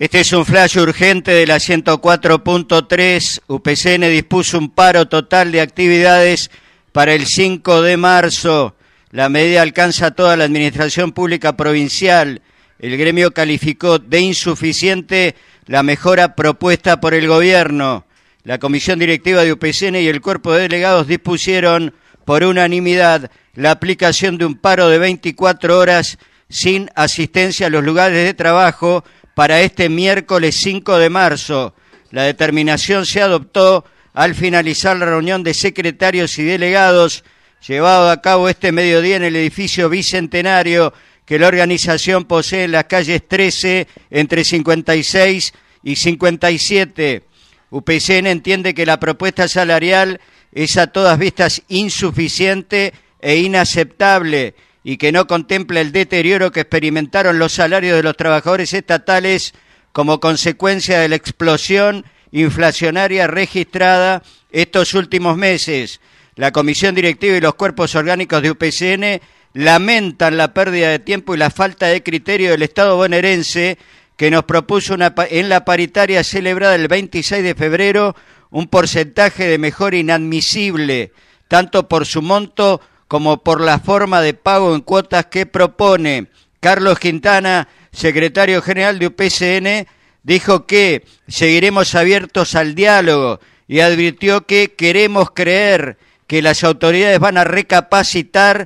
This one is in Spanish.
Este es un flash urgente de la 104.3. UPCN dispuso un paro total de actividades para el 5 de marzo. La medida alcanza a toda la Administración Pública Provincial. El gremio calificó de insuficiente la mejora propuesta por el Gobierno. La Comisión Directiva de UPCN y el Cuerpo de Delegados dispusieron por unanimidad la aplicación de un paro de 24 horas sin asistencia a los lugares de trabajo para este miércoles 5 de marzo. La determinación se adoptó al finalizar la reunión de secretarios y delegados llevado a cabo este mediodía en el edificio Bicentenario que la organización posee en las calles 13 entre 56 y 57. UPCN entiende que la propuesta salarial es a todas vistas insuficiente e inaceptable y que no contempla el deterioro que experimentaron los salarios de los trabajadores estatales como consecuencia de la explosión inflacionaria registrada estos últimos meses. La Comisión Directiva y los cuerpos orgánicos de UPCN lamentan la pérdida de tiempo y la falta de criterio del Estado bonaerense que nos propuso en la paritaria celebrada el 26 de febrero un porcentaje de mejora inadmisible, tanto por su monto como por la forma de pago en cuotas que propone. Carlos Quintana, secretario general de UPCN, dijo que seguiremos abiertos al diálogo y advirtió que queremos creer que las autoridades van a recapacitar